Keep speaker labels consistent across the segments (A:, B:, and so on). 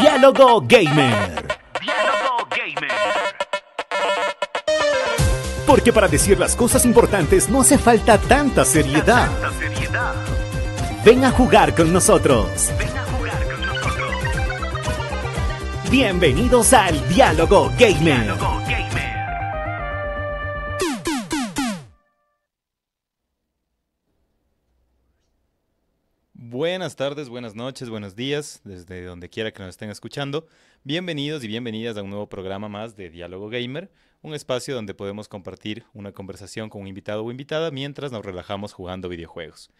A: Diálogo Gamer. Diálogo Gamer. Porque para decir las cosas importantes no hace falta tanta seriedad. Ven a jugar con nosotros. Ven a jugar con nosotros.
B: Bienvenidos al Diálogo Gamer.
A: Buenas tardes, buenas noches, buenos días, desde donde quiera que nos estén escuchando. Bienvenidos y bienvenidas a un nuevo programa más de Diálogo Gamer, un espacio donde podemos compartir una conversación con un invitado o invitada mientras nos relajamos jugando videojuegos.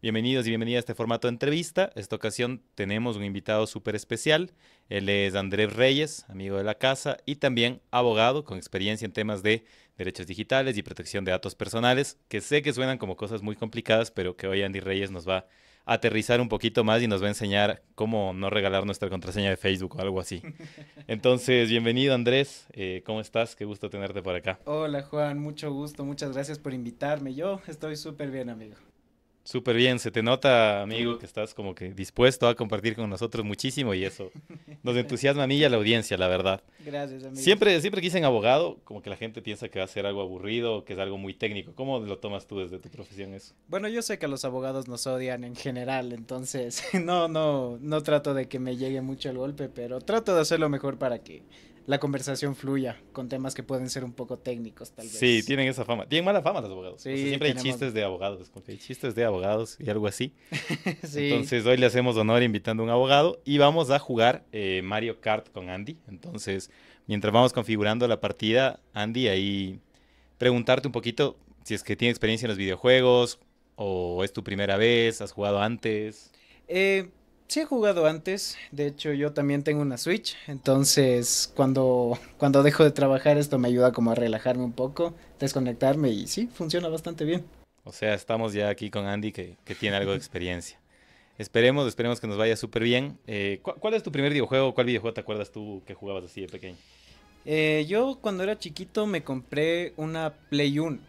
A: Bienvenidos y bienvenidas a este formato de entrevista. Esta ocasión tenemos un invitado súper especial. Él es Andrés Reyes, amigo de la casa y también abogado con experiencia en temas de derechos digitales y protección de datos personales, que sé que suenan como cosas muy complicadas, pero que hoy Andy Reyes nos va a aterrizar un poquito más y nos va a enseñar cómo no regalar nuestra contraseña de Facebook o algo así. Entonces, bienvenido Andrés, eh, ¿cómo estás? Qué gusto tenerte por acá.
B: Hola Juan, mucho gusto, muchas gracias por invitarme. Yo estoy súper bien, amigo.
A: Súper bien, se te nota, amigo, que estás como que dispuesto a compartir con nosotros muchísimo y eso nos entusiasma a mí y a la audiencia, la verdad.
B: Gracias, amigo. Siempre,
A: siempre que dicen abogado, como que la gente piensa que va a ser algo aburrido, que es algo muy técnico. ¿Cómo lo tomas tú desde tu profesión eso?
B: Bueno, yo sé que los abogados nos odian en general, entonces no, no, no trato de que me llegue mucho el golpe, pero trato de hacer lo mejor para que la conversación fluya con temas que pueden ser un poco técnicos, tal vez. Sí,
A: tienen esa fama. Tienen mala fama los abogados. siempre hay chistes de abogados, porque chistes de abogados y algo así. Entonces, hoy le hacemos honor invitando a un abogado y vamos a jugar eh, Mario Kart con Andy. Entonces, mientras vamos configurando la partida, Andy, ahí preguntarte un poquito si es que tiene experiencia en los videojuegos o es tu primera vez, has jugado antes.
B: Eh, sí he jugado antes, de hecho yo también tengo una Switch, entonces cuando, cuando dejo de trabajar esto me ayuda como a relajarme un poco, desconectarme y sí, funciona bastante bien.
A: O sea, estamos ya aquí con Andy que, tiene algo de experiencia. Esperemos, esperemos que nos vaya súper bien. Eh, ¿Cuál es tu primer videojuego? ¿Cuál videojuego te acuerdas tú que jugabas así de pequeño?
B: Eh, yo cuando era chiquito me compré una Play 1.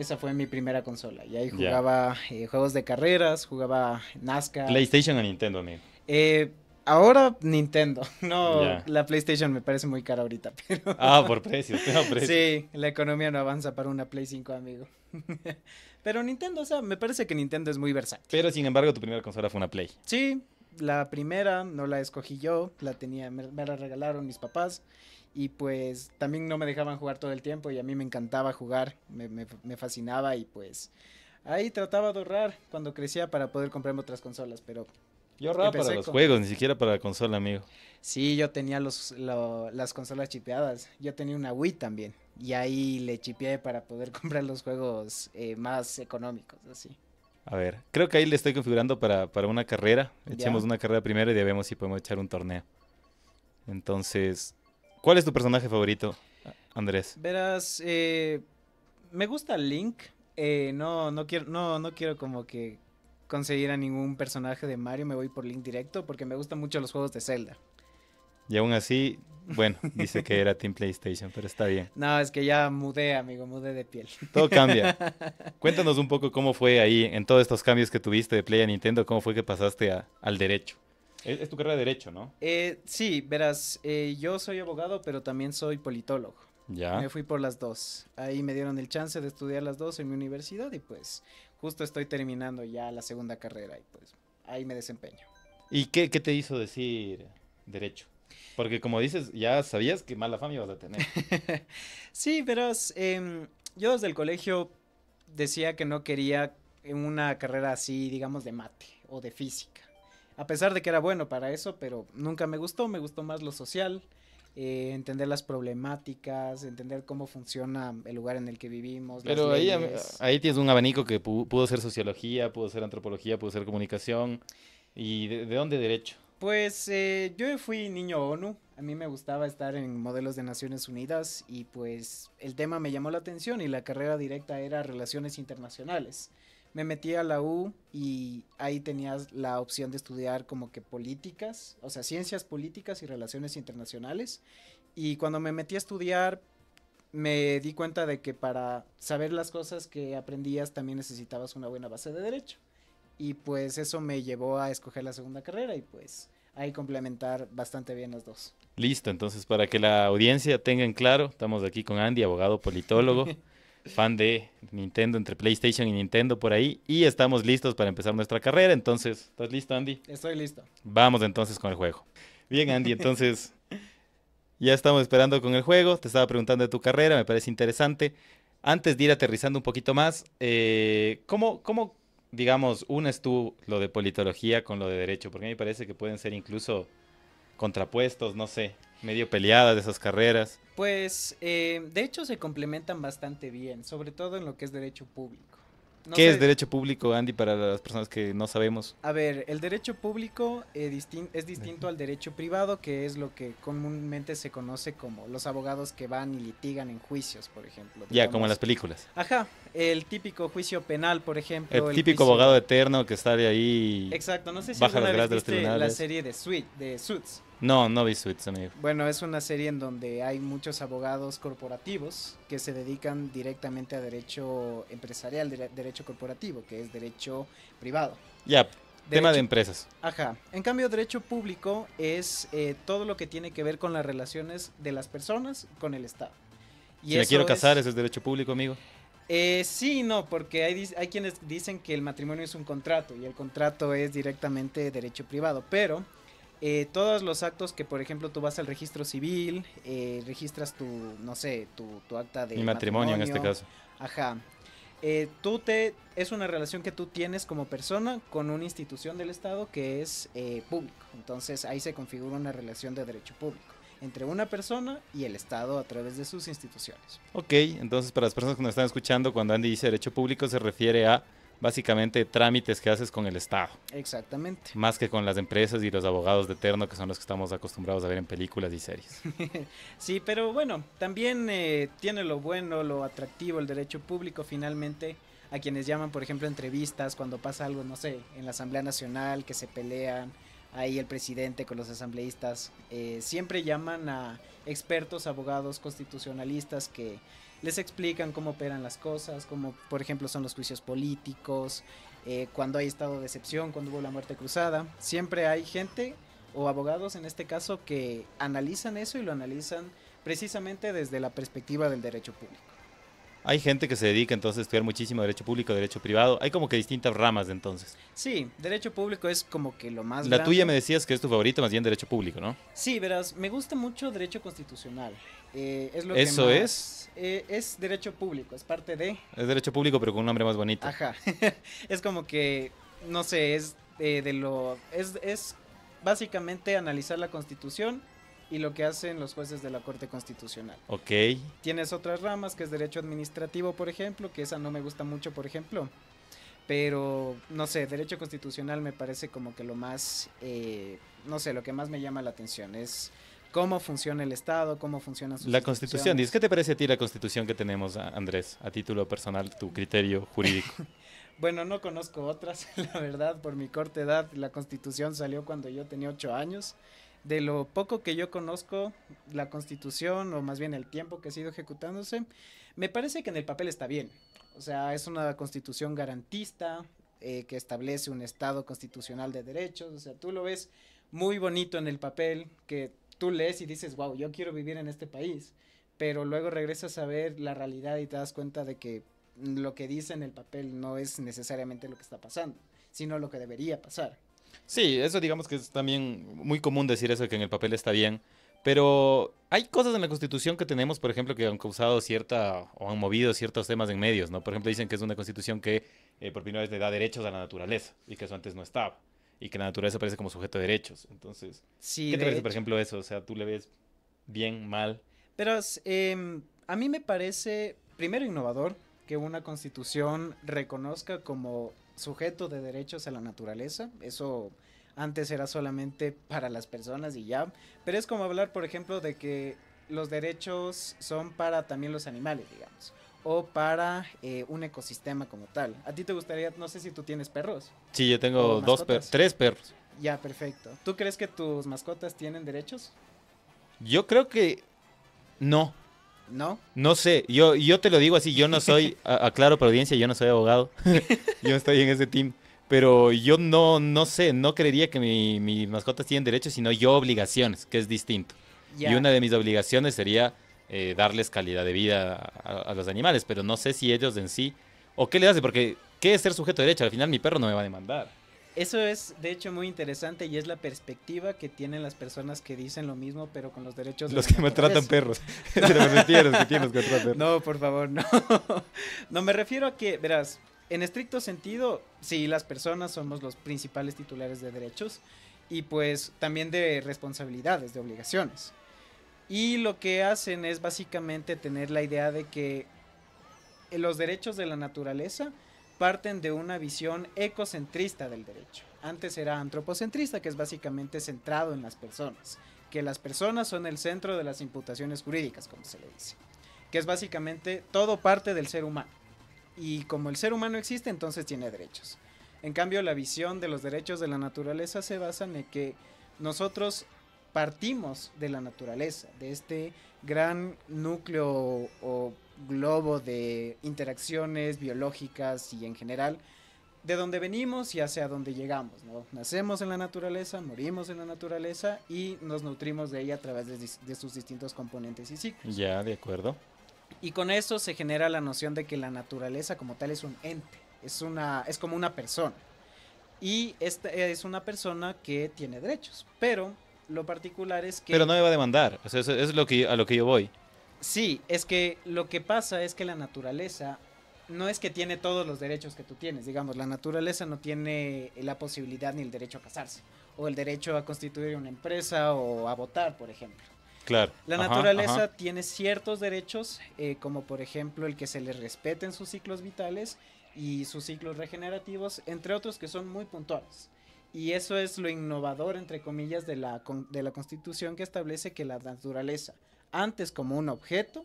B: Esa fue mi primera consola. Y ahí jugaba eh, juegos de carreras, jugaba NASCAR. PlayStation
A: o Nintendo, amigo.
B: Eh, ahora Nintendo. No, la PlayStation me parece muy cara ahorita. Pero... Ah, por precios. Sí, la economía no avanza para una Play 5, amigo.
A: pero Nintendo, o sea, me parece que Nintendo es muy versátil. Pero sin embargo, tu primera consola fue una Play.
B: Sí, la primera no la escogí yo, la tenía, me la regalaron mis papás y pues también no me dejaban jugar todo el tiempo y a mí me encantaba jugar, me, me, fascinaba y pues ahí trataba de ahorrar cuando crecía para poder comprarme otras consolas, pero... Yo ahorraba para los juegos, ni siquiera para la consola, amigo. Sí, yo tenía los, las consolas chipeadas, yo tenía una Wii también y ahí le chipeé para poder comprar los juegos eh, más económicos, así.
A: A ver, creo que ahí le estoy configurando para, para una carrera. Echemos una carrera primero y ya vemos si podemos echar un torneo. Entonces, ¿Cuál es tu personaje favorito, Andrés?
B: Verás, eh, me gusta Link. Eh, no, no quiero, no, no quiero como que conseguir a ningún personaje de Mario. Me voy por Link directo porque me gustan mucho los juegos de Zelda.
A: Y aún así, bueno, dice que era Team PlayStation, pero está bien.
B: No, es que ya mudé, amigo, mudé de piel. Todo cambia.
A: Cuéntanos un poco cómo fue ahí, en todos estos cambios que tuviste de Play a Nintendo, cómo fue que pasaste al derecho. Es, tu carrera de derecho, ¿no?
B: Eh, sí, verás, eh, yo soy abogado, pero también soy politólogo. Ya. Me fui por las dos. Ahí me dieron el chance de estudiar las dos en mi universidad y pues justo estoy terminando ya la segunda carrera y pues ahí me desempeño.
A: ¿Y qué, te hizo decir derecho? Porque como dices, ya sabías que mala fama ibas a
B: tener. sí, verás, em, yo desde el colegio decía que no quería una carrera así, digamos, de mate o de física a pesar de que era bueno para eso, pero nunca me gustó, me gustó más lo social, eh, entender las problemáticas, entender cómo funciona el lugar en el que vivimos. Pero ahí,
A: tienes un abanico que pudo ser sociología, pudo ser antropología, pudo ser comunicación. ¿Y de, dónde derecho?
B: Pues eh, yo fui niño ONU, a mí me gustaba estar en modelos de Naciones Unidas y pues el tema me llamó la atención y la carrera directa era relaciones internacionales me metí a la U y ahí tenías la opción de estudiar como que políticas, o sea, ciencias políticas y relaciones internacionales. Y cuando me metí a estudiar, me di cuenta de que para saber las cosas que aprendías también necesitabas una buena base de derecho. Y pues eso me llevó a escoger la segunda carrera y pues ahí complementar bastante bien las dos.
A: Listo, entonces para que la audiencia tenga en claro, estamos aquí con Andy, abogado politólogo. fan de Nintendo, entre PlayStation y Nintendo por ahí. Y estamos listos para empezar nuestra carrera. Entonces, ¿estás listo, Andy? Estoy listo. Vamos entonces con el juego. Bien, Andy, entonces ya estamos esperando con el juego. Te estaba preguntando de tu carrera, me parece interesante. Antes de ir aterrizando un poquito más, eh, ¿cómo, ¿cómo, digamos, unes tú lo de politología con lo de derecho? Porque a mí me parece que pueden ser incluso contrapuestos, no sé, medio peleadas de esas carreras.
B: Pues, eh, de hecho, se complementan bastante bien, sobre todo en lo que es derecho público. ¿Qué es
A: derecho público, Andy, para las personas que no sabemos?
B: A ver, el derecho público eh, es distinto al derecho privado, que es lo que comúnmente se conoce como los abogados que van y litigan en juicios, por ejemplo. Ya, como en las películas. Ajá, el típico juicio penal, por ejemplo. El, típico abogado
A: eterno que está de ahí. Exacto, no sé si alguna vez la
B: serie de, de Suits.
A: No, no vi Suits, amigo.
B: Bueno, es una serie en donde hay muchos abogados corporativos que se dedican directamente a derecho empresarial, derecho corporativo, que es derecho privado.
A: Ya, tema de empresas.
B: Ajá. En cambio, derecho público es eh, todo lo que tiene que ver con las relaciones de las personas con el Estado. Y si me quiero casar,
A: es... es derecho público, amigo?
B: Eh, sí, no, porque hay, hay quienes dicen que el matrimonio es un contrato y el contrato es directamente derecho privado, pero eh, todos los actos que, por ejemplo, tú vas al registro civil, eh, registras tu, no sé, tu, acta de... Mi matrimonio, en este caso. Ajá. Eh, tú te... Es una relación que tú tienes como persona con una institución del Estado que es público. Entonces ahí se configura una relación de derecho público entre una persona y el Estado a través de sus instituciones.
A: Ok, entonces para las personas que nos están escuchando, cuando Andy dice derecho público se refiere a básicamente trámites que haces con el Estado.
B: Exactamente.
A: Más que con las empresas y los abogados de terno que son los que estamos acostumbrados a ver en películas y series.
B: sí, pero bueno, también eh, tiene lo bueno, lo atractivo el derecho público finalmente a quienes llaman, por ejemplo, entrevistas cuando pasa algo, no sé, en la Asamblea Nacional, que se pelean, ahí el presidente con los asambleístas, eh, siempre llaman a expertos, abogados, constitucionalistas que les explican cómo operan las cosas, como por ejemplo son los juicios políticos, eh, cuando hay estado de excepción, cuando hubo la muerte cruzada. Siempre hay gente o abogados en este caso que analizan eso y lo analizan precisamente desde la perspectiva del derecho público.
A: Hay gente que se dedica entonces a estudiar muchísimo derecho público, derecho privado. Hay como que distintas ramas entonces.
B: Sí, derecho público es como que lo más... La tuya me
A: decías que es tu favorito, más bien derecho público, ¿no?
B: Sí, verás, me gusta mucho derecho constitucional. Eh, lo Eso es. Eh, es derecho público, es parte de.
A: Es derecho público, pero con un nombre más bonito.
B: Ajá. es como que, no sé, es de lo. Es, básicamente analizar la constitución y lo que hacen los jueces de la Corte Constitucional. Ok. Tienes otras ramas, que es derecho administrativo, por ejemplo, que esa no me gusta mucho, por ejemplo. Pero, no sé, derecho constitucional me parece como que lo más, eh, no sé, lo que más me llama la atención es cómo funciona el Estado, cómo funciona su La Constitución. ¿qué
A: te parece a ti la Constitución que tenemos, Andrés, a título personal, tu criterio jurídico?
B: bueno, no conozco otras, la verdad, por mi corta edad. La Constitución salió cuando yo tenía ocho años. De lo poco que yo conozco, la Constitución, o más bien el tiempo que ha sido ejecutándose, me parece que en el papel está bien. O sea, es una Constitución garantista, eh, que establece un Estado constitucional de derechos. O sea, tú lo ves muy bonito en el papel, que tú lees y dices, wow, yo quiero vivir en este país, pero luego regresas a ver la realidad y te das cuenta de que lo que dice en el papel no es necesariamente lo que está pasando, sino lo que debería pasar.
A: Sí, eso digamos que es también muy común decir eso, que en el papel está bien, pero hay cosas en la Constitución que tenemos, por ejemplo, que han causado cierta o han movido ciertos temas en medios, ¿no? Por ejemplo, dicen que es una Constitución que eh, por primera vez le da derechos a la naturaleza y que eso antes no estaba y que la naturaleza parece como sujeto de derechos. Entonces, ¿qué te parece, por ejemplo, eso? O sea, tú le ves bien, mal.
B: Pero em, a mí me parece, primero, innovador que una constitución reconozca como sujeto de derechos a la naturaleza. Eso antes era solamente para las personas y ya. Pero es como hablar, por ejemplo, de que los derechos son para también los animales, digamos o para eh, un ecosistema como tal. A ti te gustaría, no sé si tú tienes perros. Sí, yo tengo dos perros. tres perros. Ya, perfecto. ¿Tú crees que tus mascotas tienen derechos?
A: Yo creo que no. ¿No? No sé, yo, yo te lo digo así, yo no soy, aclaro para audiencia, yo no soy abogado, yo estoy en ese team, pero yo no, no sé, no creería que mis mascotas tienen derechos, sino yo obligaciones, que es distinto. Y una de mis obligaciones sería eh, darles calidad de vida a, los animales, pero no sé si ellos en sí, o qué le hace, porque ¿qué es ser sujeto de derecho? Al final mi perro no me va a demandar.
B: Eso es, de hecho, muy interesante y es la perspectiva que tienen las personas que dicen lo mismo, pero con los derechos. Los que maltratan perros. que perros. No, por favor, no. No, me refiero a que, verás, en estricto sentido, sí, las personas somos los principales titulares de derechos y, pues, también de responsabilidades, de obligaciones. Y lo que hacen es básicamente tener la idea de que eh, los derechos de la naturaleza parten de una visión ecocentrista del derecho. Antes era antropocentrista, que es básicamente centrado en las personas, que las personas son el centro de las imputaciones jurídicas, como se le dice, que es básicamente todo parte del ser humano. Y como el ser humano existe, entonces tiene derechos. En cambio, la visión de los derechos de la naturaleza se basa en que nosotros partimos de la naturaleza, de este gran núcleo o, globo de interacciones biológicas y en general, de donde venimos y hacia donde llegamos. ¿no? Nacemos en la naturaleza, morimos en la naturaleza y nos nutrimos de ella a través de, sus distintos componentes y ciclos.
A: Ya, de acuerdo.
B: Y con eso se genera la noción de que la naturaleza como tal es un ente, es, una, es como una persona. Y esta es una persona que tiene derechos, pero lo particular es que... Pero no me
A: va a demandar, es lo que, a lo que yo voy.
B: Sí, es que lo que pasa es que la naturaleza no es que tiene todos los derechos que tú tienes, digamos, la naturaleza no tiene la posibilidad ni el derecho a casarse, o el derecho a constituir una empresa o a votar, por ejemplo.
A: Claro. La naturaleza
B: tiene ciertos derechos, eh, como por ejemplo el que se le respeten sus ciclos vitales y sus ciclos regenerativos, entre otros que son muy puntuales. Y eso es lo innovador, entre comillas, de la, de la Constitución que establece que la naturaleza, antes como un objeto,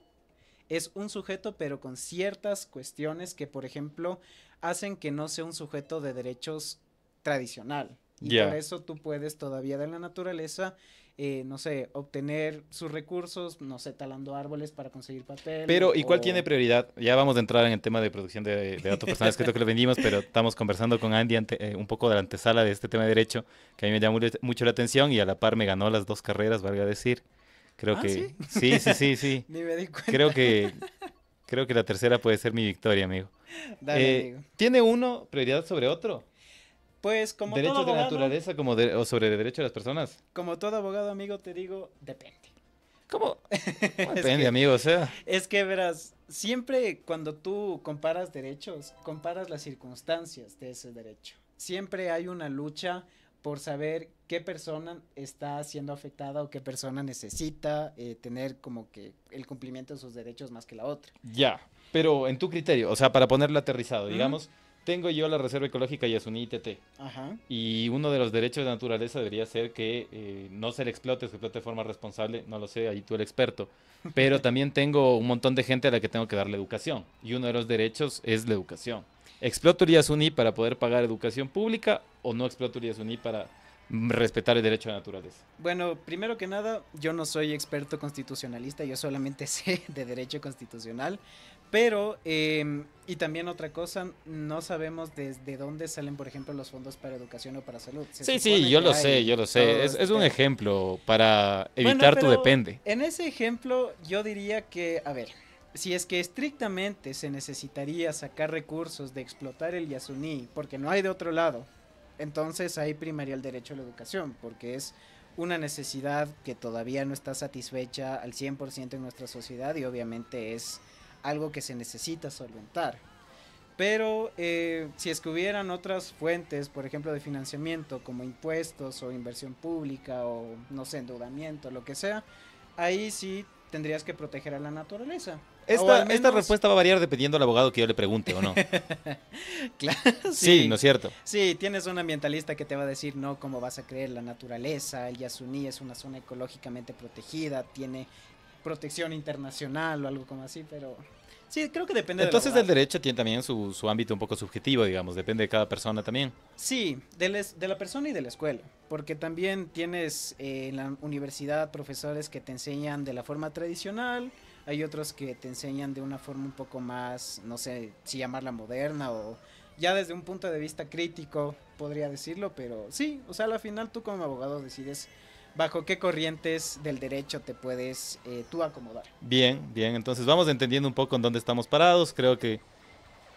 B: es un sujeto pero con ciertas cuestiones que, por ejemplo, hacen que no sea un sujeto de derechos tradicional. Y por eso tú puedes todavía de la naturaleza eh, no sé, obtener sus recursos, no sé, talando árboles para conseguir papel. Pero, ¿y cuál tiene
A: prioridad? Ya vamos a entrar en el tema de producción de, datos personales, que creo que lo vendimos, pero estamos conversando con Andy eh, un poco de la antesala de este tema de derecho, que a mí me llamó mucho la atención y a la par me ganó las dos carreras, valga decir. Creo ah, que sí, sí, sí, sí. Creo que creo que la tercera puede ser mi victoria, amigo. Dale, eh, amigo. ¿Tiene uno prioridad sobre otro?
B: Pues como Derecho todo abogado, de
A: naturaleza como de, o sobre el derecho de las personas.
B: Como todo abogado, amigo, te digo, depende. ¿Cómo? Depende, amigo, o sea. Es que verás, siempre cuando tú comparas derechos, comparas las circunstancias de ese derecho. Siempre hay una lucha por saber qué persona está siendo afectada o qué persona necesita eh, tener como que el cumplimiento de sus derechos más que la otra. Ya,
A: pero en tu criterio, o sea, para ponerlo aterrizado, digamos, tengo yo la Reserva Ecológica Yasuní ITT. Ajá. Y uno de los derechos de naturaleza debería ser que eh, no se le explote, se explote de forma responsable, no lo sé, ahí tú el experto. Pero también tengo un montón de gente a la que tengo que darle educación. Y uno de los derechos es la educación. ¿Exploto el Yasuní para poder pagar educación pública o no exploto el Yasuní para respetar el derecho a la naturaleza?
B: Bueno, primero que nada, yo no soy experto constitucionalista, yo solamente sé de derecho constitucional, pero, em, y también otra cosa, no sabemos desde dónde salen, por ejemplo, los fondos para educación o para salud. sí, sí, yo lo sé, yo lo sé. Es, un este
A: ejemplo para evitar tu depende.
B: En ese ejemplo, yo diría que, a ver, si es que estrictamente se necesitaría sacar recursos de explotar el Yasuní, porque no hay de otro lado, entonces ahí primaría el derecho a la educación, porque es una necesidad que todavía no está satisfecha al 100% en nuestra sociedad y obviamente es algo que se necesita solventar. Pero eh, si es que hubieran otras fuentes, por ejemplo, de financiamiento como impuestos o inversión pública o, no sé, endeudamiento, lo que sea, ahí sí tendrías que proteger a la naturaleza. Esta, respuesta
A: va a variar dependiendo del abogado que yo le pregunte o no.
B: claro, sí. sí. ¿no es cierto? Sí, tienes un ambientalista que te va a decir, no, ¿cómo vas a creer la naturaleza? El Yasuní es una zona ecológicamente protegida, tiene protección internacional o algo como así, pero sí, creo que depende Entonces del el
A: derecho tiene también su, ámbito un poco subjetivo, digamos, depende de cada persona también.
B: Sí, de, de la persona y de la escuela, porque también tienes eh, en la universidad profesores que te enseñan de la forma tradicional, hay otros que te enseñan de una forma un poco más, no sé si llamarla moderna o ya desde un punto de vista crítico, podría decirlo, pero sí, o sea, al final tú como abogado decides bajo qué corrientes del derecho te puedes eh, tú acomodar.
A: Bien, bien, entonces vamos entendiendo un poco en dónde estamos parados, creo que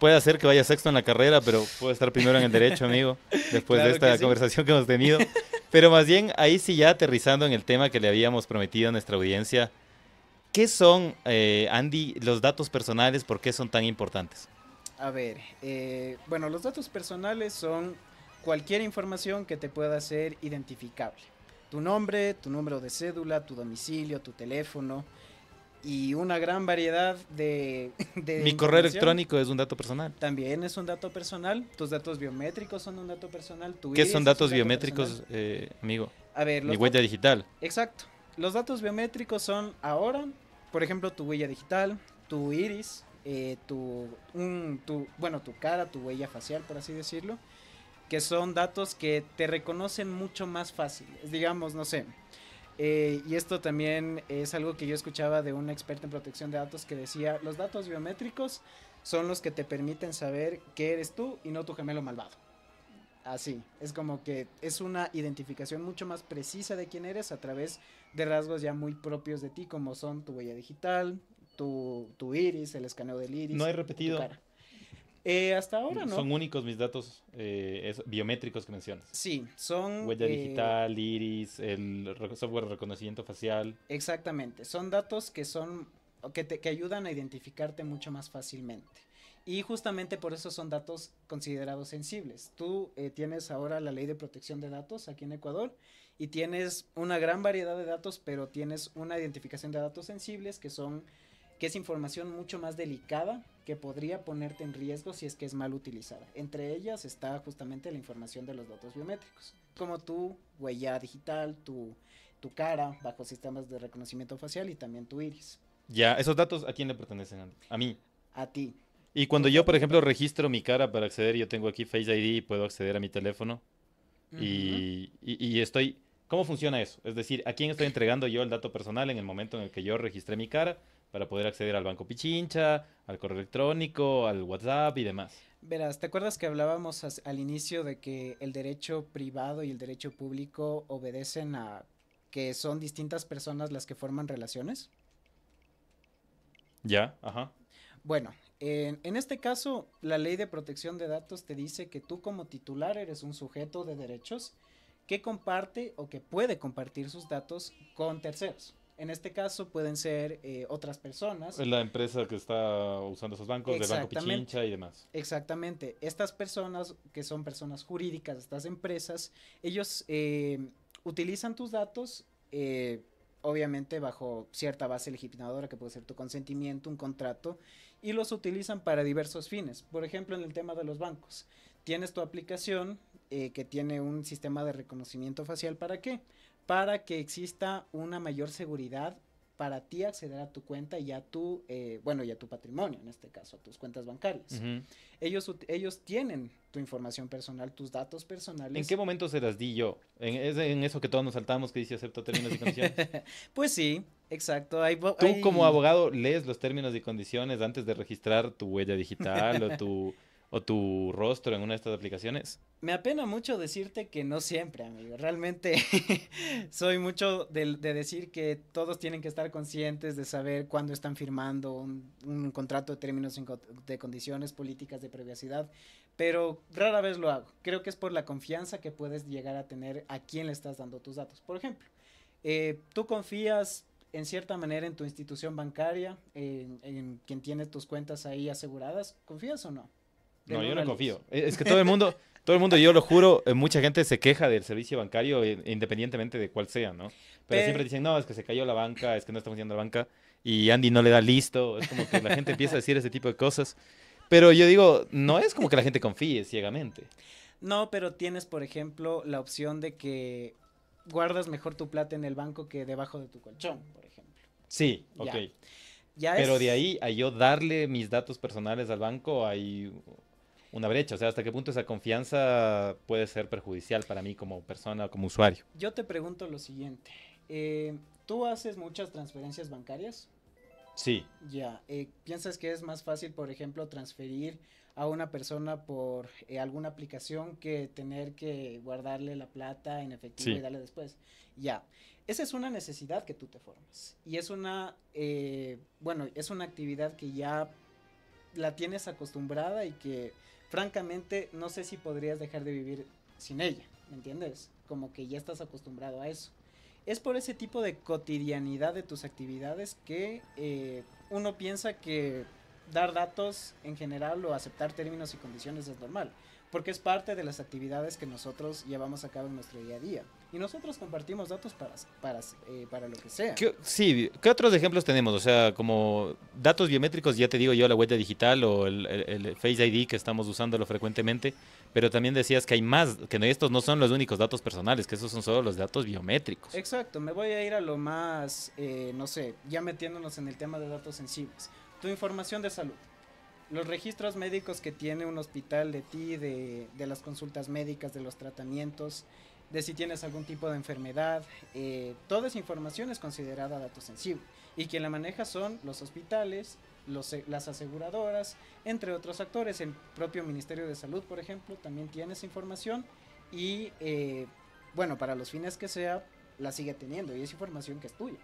A: puede ser que vaya sexto en la carrera, pero puede estar primero en el derecho, amigo, después de esta conversación que hemos tenido. Pero más bien, ahí sí ya aterrizando en el tema que le habíamos prometido a nuestra audiencia, ¿qué son, eh, Andy, los datos personales? ¿Por qué son tan importantes?
B: A ver, eh, bueno, los datos personales son cualquier información que te pueda ser identificable tu nombre, tu número de cédula, tu domicilio, tu teléfono y una gran variedad de... Mi correo electrónico es un dato personal. También es un dato personal, tus datos biométricos son un dato personal. Tu ¿Qué son datos biométricos,
A: eh, amigo? A ver, Mi huella digital.
B: Exacto. Los datos biométricos son ahora, por ejemplo, tu huella digital, tu iris, eh, tu, un, tu, bueno, tu cara, tu huella facial, por así decirlo que son datos que te reconocen mucho más fácil. Digamos, no sé. Eh, y esto también es algo que yo escuchaba de un experto en protección de datos que decía, los datos biométricos son los que te permiten saber que eres tú y no tu gemelo malvado. Así, es como que es una identificación mucho más precisa de quién eres a través de rasgos ya muy propios de ti, como son tu huella digital, tu, tu iris, el escaneo del iris. No hay repetido. cara. Eh, hasta ahora no. Son
A: únicos mis datos eh, biométricos que mencionas. Sí, son... Huella eh, digital, iris,
B: el software de reconocimiento facial. Exactamente, son datos que son... Que, te, que ayudan a identificarte mucho más fácilmente. Y justamente por eso son datos considerados sensibles. Tú tienes ahora la ley de protección de datos aquí en Ecuador y tienes una gran variedad de datos, pero tienes una identificación de datos sensibles que son que es información mucho más delicada que podría ponerte en riesgo si es que es mal utilizada. Entre ellas está justamente la información de los datos biométricos, como tu huella digital, tu, cara bajo sistemas de reconocimiento facial y también tu iris. Ya, esos datos
A: a quién le pertenecen? A mí. A ti. Y cuando yo, por ejemplo, registro mi cara para acceder, yo tengo aquí Face ID y puedo acceder a mi teléfono. y, y estoy... ¿Cómo funciona eso? Es decir, ¿a quién estoy entregando yo el dato personal en el momento en el que yo registré mi cara? para poder acceder al banco Pichincha, al correo electrónico, al WhatsApp y demás.
B: Verás, ¿te acuerdas que hablábamos al inicio de que el derecho privado y el derecho público obedecen a que son distintas personas las que forman relaciones?
A: Ya, ajá.
B: Bueno, en, en, este caso, la ley de protección de datos te dice que tú como titular eres un sujeto de derechos que comparte o que puede compartir sus datos con terceros. En este caso pueden ser eh, otras personas. La
A: empresa que está usando esos bancos, de Banco Pichincha y demás.
B: Exactamente. Estas personas, que son personas jurídicas, estas empresas, ellos eh, utilizan tus datos, eh, obviamente bajo cierta base legitimadora, que puede ser tu consentimiento, un contrato, y los utilizan para diversos fines. Por ejemplo, en el tema de los bancos. Tienes tu aplicación que tiene un sistema de reconocimiento facial, ¿para qué? para que exista una mayor seguridad para ti acceder a tu cuenta y a tu, eh, bueno, y a tu patrimonio, en este caso, a tus cuentas bancarias. ellos, ellos tienen tu información personal, tus datos personales. ¿En qué
A: momento se las di yo? ¿En, es en eso que todos nos saltamos que dice acepto términos y condiciones?
B: pues sí, exacto. Hay, Tú como abogado
A: lees los términos y condiciones antes de registrar tu huella digital o tu o tu rostro en una de estas aplicaciones?
B: Me apena mucho decirte que no siempre, amigo. Realmente soy mucho de, decir que todos tienen que estar conscientes de saber cuándo están firmando un, contrato de términos de condiciones, políticas de privacidad, pero rara vez lo hago. Creo que es por la confianza que puedes llegar a tener a quien le estás dando tus datos. Por ejemplo, eh, tú confías en cierta manera en tu institución bancaria, en quien tiene tus cuentas ahí aseguradas, ¿confías o no? No, yo no
A: confío. Eh, es que todo el mundo, todo el mundo, yo lo juro, eh, mucha gente se queja del servicio bancario eh, independientemente de cuál sea, ¿no? Pero, siempre dicen, no, es que se cayó la banca, es que no estamos haciendo la banca y Andy no le da listo. Es como que la gente empieza a decir ese tipo de cosas. Pero yo digo, no es como que la gente confíe ciegamente.
B: No, pero tienes, por ejemplo, la opción de que guardas mejor tu plata en el banco que debajo de tu colchón, por ejemplo.
A: Sí, ok. pero de ahí a yo darle mis datos personales al banco, hay una brecha. O sea, ¿hasta qué punto esa confianza puede ser perjudicial para mí como persona, como usuario?
B: Yo te pregunto lo siguiente. Eh, ¿Tú haces muchas transferencias bancarias? Sí. Ya. Eh, ¿Piensas que es más fácil, por ejemplo, transferir a una persona por eh, alguna aplicación que tener que guardarle la plata en efectivo y darle después? Ya. Esa es una necesidad que tú te formas. Y es una, bueno, es una actividad que ya la tienes acostumbrada y que francamente no sé si podrías dejar de vivir sin ella, ¿me entiendes? Como que ya estás acostumbrado a eso. Es por ese tipo de cotidianidad de tus actividades que eh, uno piensa que dar datos en general o aceptar términos y condiciones es normal, porque es parte de las actividades que nosotros llevamos a cabo en nuestro día a día y nosotros compartimos datos para, para, eh, para lo que sea.
A: sí, ¿qué otros ejemplos tenemos? O sea, como datos biométricos, ya te digo yo, la huella digital o el, Face ID que estamos usándolo frecuentemente, pero también decías que hay más, que estos no son los únicos datos personales, que esos son solo los datos biométricos.
B: Exacto, me voy a ir a lo más, eh, no sé, ya metiéndonos en el tema de datos sensibles. Tu información de salud los registros médicos que tiene un hospital de ti, de, de las consultas médicas, de los tratamientos, de si tienes algún tipo de enfermedad. Eh, toda esa información es considerada dato sensible y quien la maneja son los hospitales, las aseguradoras, entre otros actores. El propio Ministerio de Salud, por ejemplo, también tiene esa información y, eh, bueno, para los fines que sea, la sigue teniendo y es información que es tuya.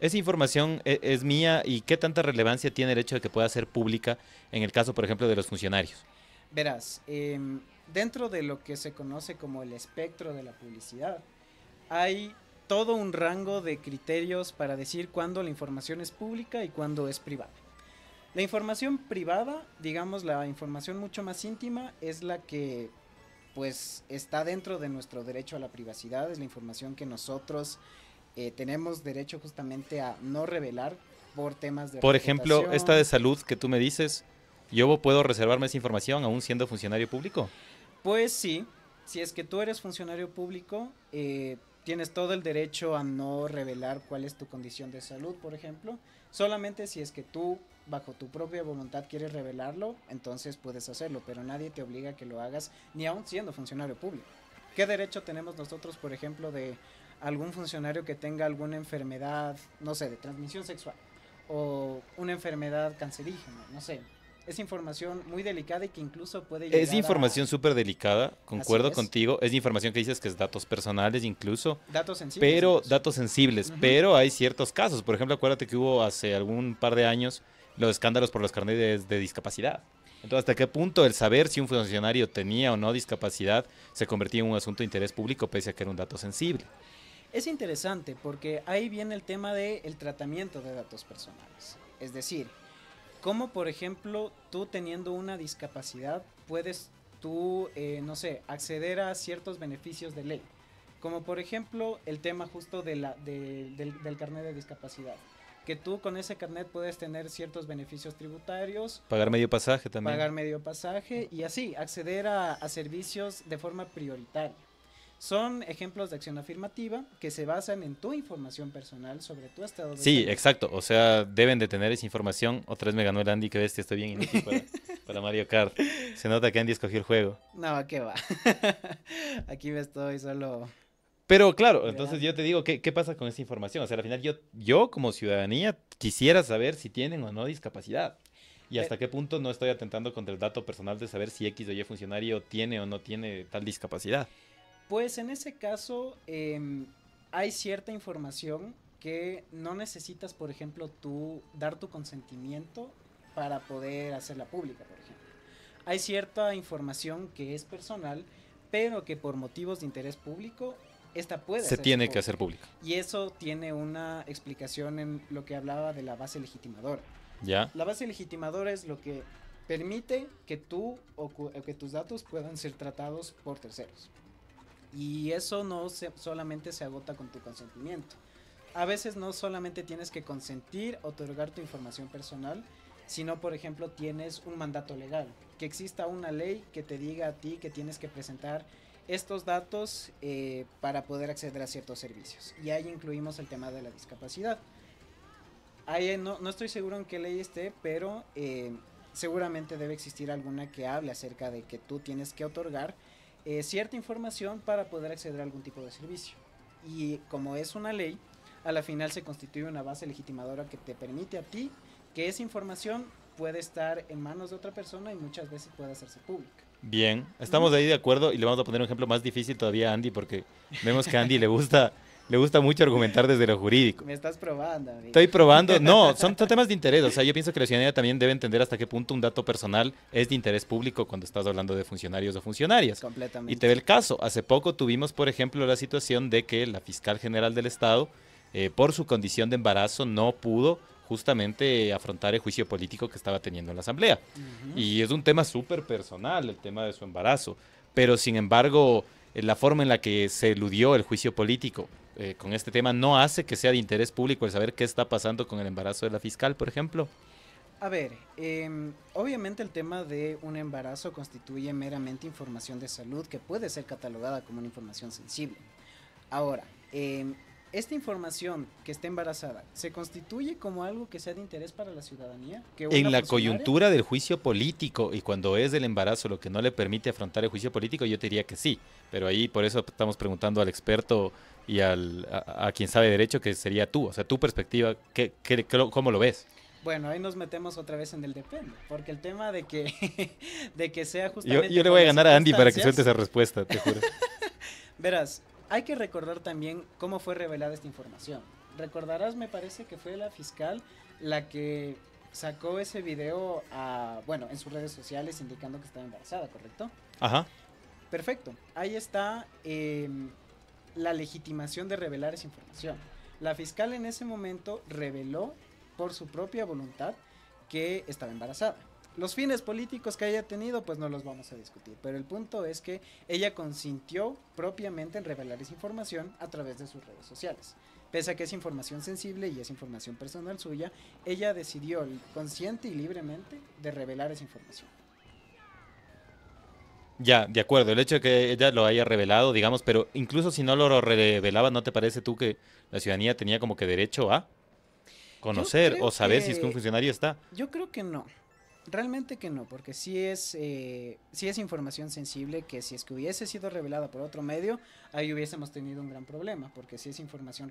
A: Esa información e, es, mía y qué tanta relevancia tiene el hecho de que pueda ser pública en el caso, por ejemplo, de los funcionarios.
B: Verás, em, dentro de lo que se conoce como el espectro de la publicidad, hay todo un rango de criterios para decir cuándo la información es pública y cuándo es privada. La información privada, digamos la información mucho más íntima, es la que pues está dentro de nuestro derecho a la privacidad, es la información que nosotros eh, tenemos derecho justamente a no revelar por temas de... Por ejemplo, esta de
A: salud que tú me dices, ¿yo puedo reservarme esa información aún siendo funcionario
B: público? Pues sí, si es que tú eres funcionario público, eh, tienes todo el derecho a no revelar cuál es tu condición de salud, por ejemplo. Solamente si es que tú, bajo tu propia voluntad, quieres revelarlo, entonces puedes hacerlo, pero nadie te obliga a que lo hagas, ni aun siendo funcionario público. ¿Qué derecho tenemos nosotros, por ejemplo, de algún funcionario que tenga alguna enfermedad, no sé, de transmisión sexual o una enfermedad cancerígena, no sé, es información muy delicada y que incluso puede llegar Es información
A: súper delicada, concuerdo contigo. Es información que dices que es datos personales incluso. Datos sensibles. Pero, datos sensibles, pero hay ciertos casos. Por ejemplo, acuérdate que hubo hace algún par de años los escándalos por los carnetes de discapacidad. Entonces, ¿hasta qué punto el saber si un funcionario tenía o no discapacidad se convertía en un asunto de interés público pese a que era un dato sensible?
B: Es interesante porque ahí viene el tema del el tratamiento de datos personales. Es decir, ¿Cómo, por ejemplo, tú teniendo una discapacidad puedes tú, eh, no sé, acceder a ciertos beneficios de ley? Como por ejemplo el tema justo del, carnet de discapacidad. Que tú con ese carnet puedes tener ciertos beneficios tributarios.
A: Pagar medio pasaje también. Pagar
B: medio pasaje y así acceder a servicios de forma prioritaria. Son ejemplos de acción afirmativa que se basan en tu información personal sobre tu estado de Sí,
A: exacto. O sea, deben de tener esa información. Otra vez me ganó el Andy, que que estoy bien inútil para, para, Mario Kart. Se nota que Andy escogió el juego.
B: No, qué va. Aquí me estoy solo.
A: Pero claro, entonces yo te digo, ¿qué, ¿qué, pasa con esa información? O sea, al final yo, yo como ciudadanía quisiera saber si tienen o no discapacidad. ¿Y hasta eh, qué punto no estoy atentando contra el dato personal de saber si X o Y funcionario tiene o no tiene tal discapacidad?
B: Pues en ese caso em, hay cierta información que no necesitas, por ejemplo, tú dar tu consentimiento para poder hacerla pública, por ejemplo. Hay cierta información que es personal, pero que por motivos de interés público, esta puede... Se tiene que hacer pública. Y eso tiene una explicación en lo que hablaba de la base legitimadora. Ya. La base legitimadora es lo que permite que tú o que tus datos puedan ser tratados por terceros. Y eso no solamente se agota con tu consentimiento. A veces no solamente tienes que consentir, otorgar tu información personal, sino por ejemplo tienes un mandato legal, que exista una ley que te diga a ti que tienes que presentar estos datos eh, para poder acceder a ciertos servicios. Y ahí incluimos el tema de la discapacidad. Ahí eh, no, estoy seguro en qué ley esté, pero eh, seguramente debe existir alguna que hable acerca de que tú tienes que otorgar eh, cierta información para poder acceder a algún tipo de servicio. Y como es una ley, a la final se constituye una base legitimadora que te permite a ti que esa información puede estar en manos de otra persona y muchas veces puede hacerse pública.
A: Bien, estamos ahí de acuerdo y le vamos a poner un ejemplo más difícil todavía a Andy porque vemos que a Andy le gusta le gusta mucho argumentar desde lo jurídico. Me estás probando. Estoy probando. No, son, temas de interés. O sea, yo pienso que la ciudadanía también debe entender hasta qué punto un dato personal es de interés público cuando estás hablando de funcionarios o funcionarias.
B: Completamente. Y te ve el
A: caso. Hace poco tuvimos, por ejemplo, la situación de que la fiscal general del Estado, eh, por su condición de embarazo, no pudo justamente afrontar el juicio político que estaba teniendo en la Asamblea. Y es un tema súper personal, el tema de su embarazo. Pero, sin embargo eh, la forma en la que se eludió el juicio político eh, con este tema no hace que sea de interés público el saber qué está pasando con el embarazo de la fiscal, por ejemplo?
B: A ver, em, obviamente el tema de un embarazo constituye meramente información de salud que puede ser catalogada como una información sensible. Ahora, eh, esta información que está embarazada se constituye como algo que sea de interés para la ciudadanía. en la coyuntura
A: del juicio político y cuando es del embarazo lo que no le permite afrontar el juicio político, yo te diría que sí. Pero ahí por eso estamos preguntando al experto y al, a, quien sabe derecho que sería tú, o sea, tu perspectiva, ¿qué, cómo lo ves?
B: Bueno, ahí nos metemos otra vez en el depende, porque el tema de que, de que sea justamente... Yo, yo le voy a ganar a Andy para que suelte esa respuesta, te juro. Verás, hay que recordar también cómo fue revelada esta información. Recordarás, me parece que fue la fiscal la que sacó ese video bueno, en sus redes sociales indicando que estaba embarazada, ¿correcto? Ajá. Perfecto. Ahí está em, la legitimación de revelar esa información. La fiscal en ese momento reveló por su propia voluntad que estaba embarazada. Los fines políticos que haya tenido, pues no los vamos a discutir. Pero el punto es que ella consintió propiamente en revelar esa información a través de sus redes sociales. Pese a que es información sensible y es información personal suya, ella decidió consciente y libremente de revelar esa información.
A: Ya, de acuerdo. El hecho de que ella lo haya revelado, digamos, pero incluso si no lo revelaba, ¿no te parece tú que la ciudadanía tenía como que derecho a conocer o saber si es que un funcionario está?
B: Yo creo que no. Realmente que no, porque si es, eh, es información sensible que si es que hubiese sido revelada por otro medio, ahí hubiésemos tenido un gran problema, porque si es información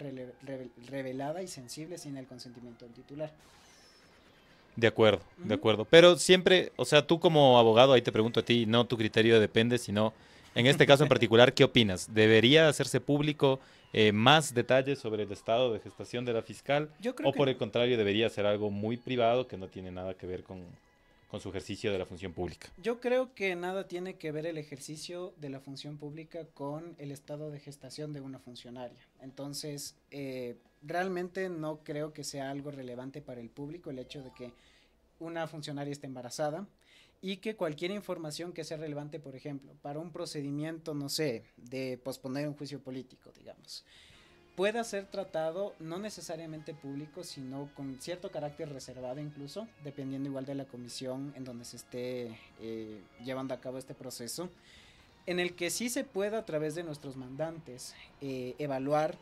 B: revelada y sensible sin el consentimiento del titular.
A: De acuerdo, de acuerdo. Pero siempre, o sea, tú como abogado, ahí te pregunto a ti, no tu criterio depende, sino en este caso en particular, ¿qué opinas? ¿Debería hacerse público eh, más detalles sobre el estado de gestación de la fiscal? Yo creo o por el contrario, debería ser algo muy privado que no tiene nada que ver con, con su ejercicio de la función pública.
B: Yo creo que nada tiene que ver el ejercicio de la función pública con el estado de gestación de una funcionaria. Entonces, eh, realmente no creo que sea algo relevante para el público el hecho de que una funcionaria esté embarazada y que cualquier información que sea relevante, por ejemplo, para un procedimiento, no sé, de posponer un juicio político, digamos, pueda ser tratado no necesariamente público, sino con cierto carácter reservado incluso, dependiendo igual de la comisión en donde se esté eh, llevando a cabo este proceso, en el que sí se pueda a través de nuestros mandantes eh, evaluar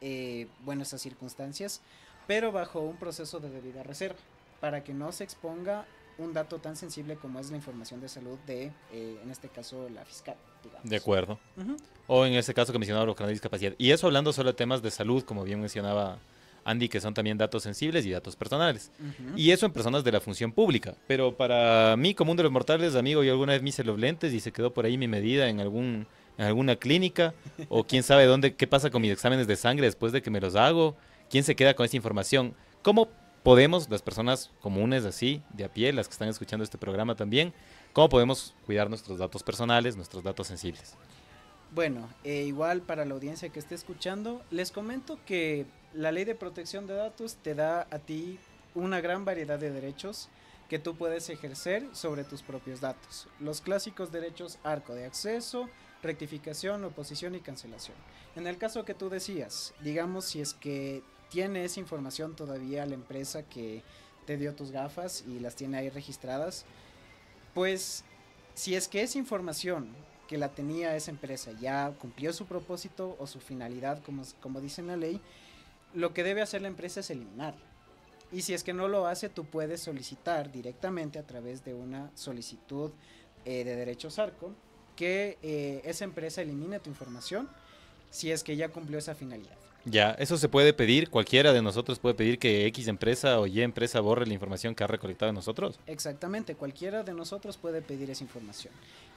B: eh, buenas esas circunstancias, pero bajo un proceso de debida reserva, para que no se exponga un dato tan sensible como es la información de salud de, en este caso, la fiscal.
A: De acuerdo. O en este caso que mencionaba los canales de discapacidad. Y eso hablando solo de temas de salud, como bien mencionaba Andy, que son también datos sensibles y datos personales. Y eso en personas de la función pública. Pero para mí, como común de los mortales, amigo, yo alguna vez me hice los lentes y se quedó por ahí mi medida en algún en alguna clínica o quién sabe dónde qué pasa con mis exámenes de sangre después de que me los hago, quién se queda con esa información. ¿Cómo podemos las personas comunes así, de a pie, las que están escuchando este programa también, ¿Cómo podemos cuidar nuestros datos personales, nuestros datos sensibles?
B: Bueno, e igual para la audiencia que esté escuchando, les comento que la ley de protección de datos te da a ti una gran variedad de derechos que tú puedes ejercer sobre tus propios datos. Los clásicos derechos arco de acceso, rectificación, oposición y cancelación. En el caso que tú decías, digamos si es que tiene esa información todavía la empresa que te dio tus gafas y las tiene ahí registradas, pues si es que esa información que la tenía esa empresa ya cumplió su propósito o su finalidad, como, como dice la ley, lo que debe hacer la empresa es eliminarla. Y si es que no lo hace, tú puedes solicitar directamente a través de una solicitud eh, de derechos ARCO que eh, esa empresa elimine tu información si es que ya cumplió esa finalidad.
A: Ya, eso se puede pedir, cualquiera de nosotros puede pedir que X empresa o Y empresa borre la información que ha recolectado de nosotros.
B: Exactamente, cualquiera de nosotros puede pedir esa información.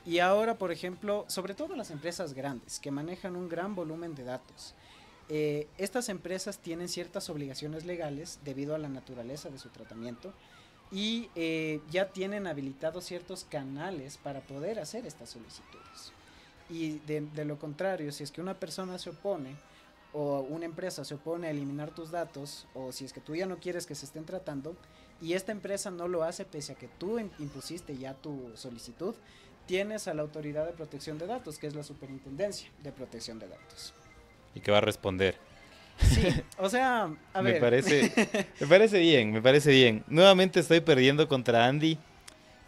B: Y ahora, por ejemplo, sobre todo las empresas grandes que manejan un gran volumen de datos, eh, estas empresas tienen ciertas obligaciones legales debido a la naturaleza de su tratamiento y eh, ya tienen habilitados ciertos canales para poder hacer estas solicitudes. Y de lo contrario, si es que una persona se opone, o una empresa se opone a eliminar tus datos o si es que tú ya no quieres que se estén tratando y esta empresa no lo hace pese a que tú impusiste ya tu solicitud, tienes a la Autoridad de Protección de Datos, que es la Superintendencia de Protección de Datos.
A: ¿Y qué va a responder?
B: Sí, o sea, a ver. Me parece,
A: me parece bien, me parece bien. Nuevamente estoy perdiendo contra Andy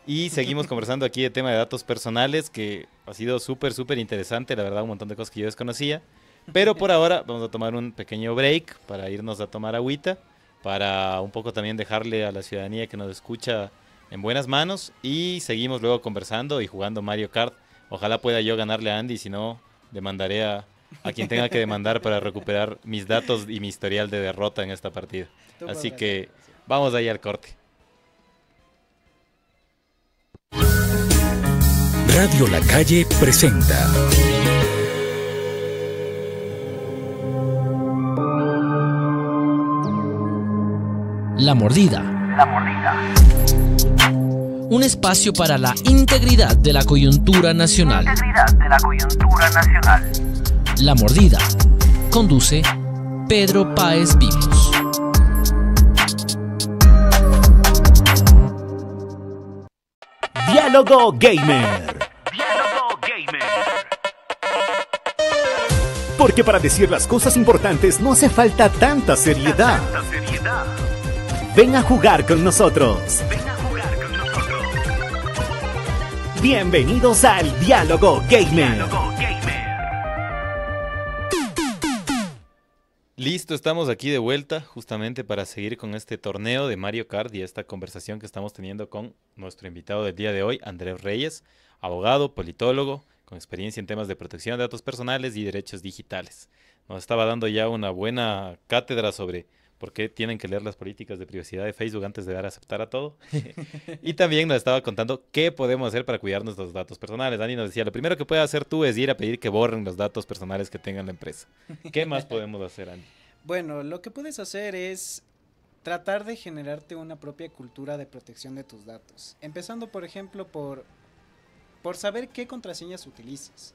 A: y seguimos conversando aquí de tema de datos personales que ha sido súper, súper interesante, la verdad un montón de cosas que yo desconocía. Pero por ahora vamos a tomar un pequeño break para irnos a tomar agüita, para un poco también dejarle a la ciudadanía que nos escucha en buenas manos y seguimos luego conversando y jugando Mario Kart. Ojalá pueda yo ganarle a Andy, si no, demandaré a, quien tenga que demandar para recuperar mis datos y mi historial de derrota en esta partida. Así que vamos ahí al corte.
B: Radio La
A: Calle presenta.
B: La Mordida. La Mordida. Un espacio para la integridad de la coyuntura nacional. la Mordida. Conduce Pedro Páez Vivos. Diálogo Gamer. Diálogo Gamer.
A: Porque para decir las cosas importantes no hace falta Tanta seriedad. Ven a jugar con
B: nosotros. Ven a jugar con nosotros. Bienvenidos al Diálogo Diálogo Gamer.
A: Listo, estamos aquí de vuelta justamente para seguir con este torneo de Mario Kart y esta conversación que estamos teniendo con nuestro invitado del día de hoy, Andrés Reyes, abogado, politólogo, con experiencia en temas de protección de datos personales y derechos digitales. Nos estaba dando ya una buena cátedra sobre por qué tienen que leer las políticas de privacidad de Facebook antes de dar a aceptar a todo. y también nos estaba contando qué podemos hacer para cuidar nuestros datos personales. Dani nos decía, lo primero que puedes hacer tú es ir a pedir que borren los datos personales que tenga la empresa. ¿Qué más podemos hacer, Dani?
B: Bueno, lo que puedes hacer es tratar de generarte una propia cultura de protección de tus datos. Empezando, por ejemplo, por, por saber qué contraseñas utilizas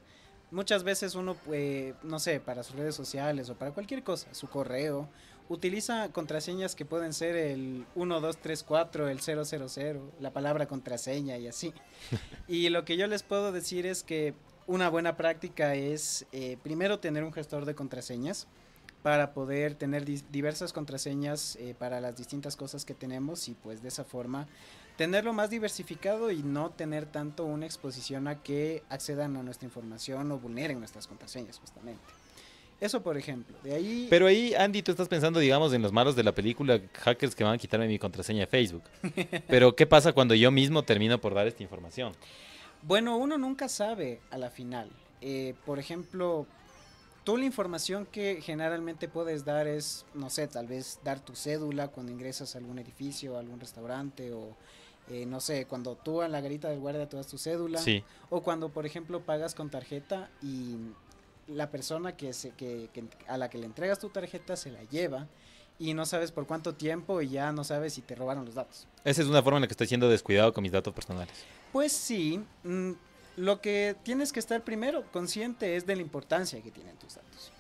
B: muchas veces uno, eh, no sé, para sus redes sociales o para cualquier cosa, su correo utiliza contraseñas que pueden ser el 1234, el 000, la palabra contraseña y así. y lo que yo les puedo decir es que una buena práctica es eh, primero tener un gestor de contraseñas para poder tener diversas contraseñas eh, para las distintas cosas que tenemos y pues de esa forma tenerlo más diversificado y no tener tanto una exposición a que accedan a nuestra información o vulneren nuestras contraseñas justamente. Eso, por ejemplo. De ahí. Pero
A: ahí, Andy, tú estás pensando, digamos, en los malos de la película, hackers que van a quitarme mi contraseña de Facebook. Pero, ¿qué pasa cuando yo mismo termino por dar esta información?
B: Bueno, uno nunca sabe a la final. Eh, por ejemplo, tú la información que generalmente puedes dar es, no sé, tal vez dar tu cédula cuando ingresas a algún edificio, a algún restaurante o... Eh, no sé, cuando tú a la garita del guardia te das tu cédula. Sí. O cuando, por ejemplo, pagas con tarjeta y la persona que se, que, a la que le entregas tu tarjeta se la lleva y no sabes por cuánto tiempo y ya no sabes si te robaron los datos.
A: Esa es una forma en la que estoy siendo descuidado con mis datos personales.
B: Pues sí, mm, lo que tienes que estar primero consciente es de la importancia que tienen tus datos.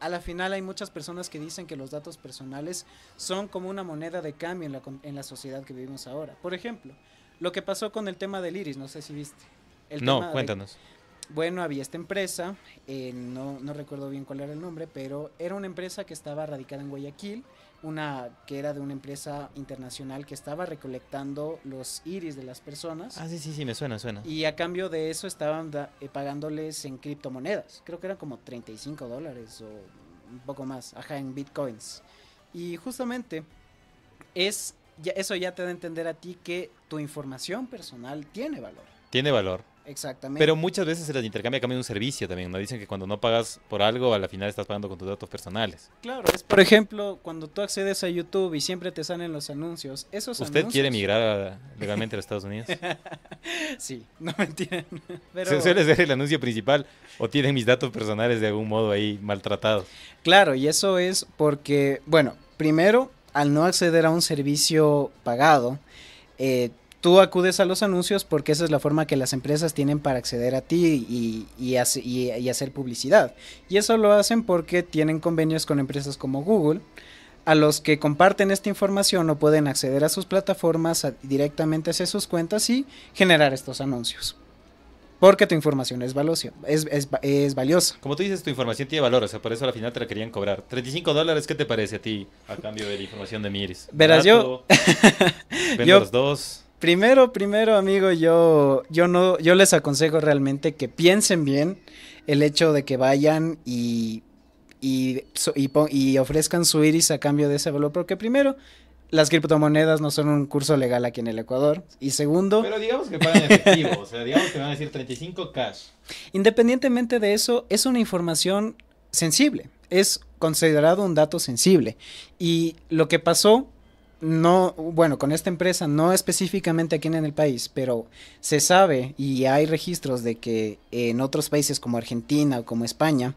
B: A la final hay muchas personas que dicen que los datos personales son como una moneda de cambio en la, sociedad que vivimos ahora. Por ejemplo, lo que pasó con el tema del iris, no sé si viste. El no, cuéntanos bueno, había esta empresa, eh, no, recuerdo bien cuál era el nombre, pero era una empresa que estaba radicada en Guayaquil, una que era de una empresa internacional que estaba recolectando los iris de las personas. Ah,
A: sí, sí, sí, me suena, suena.
B: Y a cambio de eso estaban eh, pagándoles en criptomonedas, creo que eran como 35 dólares o un poco más, ajá, en bitcoins. Y justamente es, eso ya te da a entender a ti que tu información personal tiene valor. Tiene valor. Exactamente. Pero muchas
A: veces se las intercambia de un servicio también, Nos Dicen que cuando no pagas por algo, a la final estás pagando con tus datos personales.
B: Claro, es por ejemplo, cuando tú accedes a YouTube y siempre te salen los anuncios, esos ¿Usted quiere
A: migrar legalmente a los Estados Unidos?
B: sí, no me Pero... Se suele ser
A: el anuncio principal o tienen mis datos personales de algún modo ahí maltratados.
B: Claro, y eso es porque, bueno, primero, al no acceder a un servicio pagado, eh, tú acudes a los anuncios porque esa es la forma que las empresas tienen para acceder a ti y, y, hacer publicidad. Y eso lo hacen porque tienen convenios con empresas como Google, a los que comparten esta información o pueden acceder a sus plataformas directamente hacia sus cuentas y generar estos anuncios. Porque tu información es, valiosa, es, valiosa. Como tú dices,
A: tu información tiene valor, o sea, por eso al final te la querían cobrar. 35 dólares, ¿qué te parece a ti a cambio de la información de Miris? Verás, yo... vendo los dos.
B: Primero, primero, amigo, yo, yo no, yo les aconsejo realmente que piensen bien el hecho de que vayan y, y, y, ofrezcan su iris a cambio de ese valor, porque primero, las criptomonedas no son un curso legal aquí en el Ecuador. Y segundo. Pero digamos que pagan efectivo, o sea, digamos
A: que van a decir 35 cash.
B: Independientemente de eso, es una información sensible. Es considerado un dato sensible. Y lo que pasó no, bueno, con esta empresa, no específicamente aquí en el país, pero se sabe y hay registros de que en otros países como Argentina o como España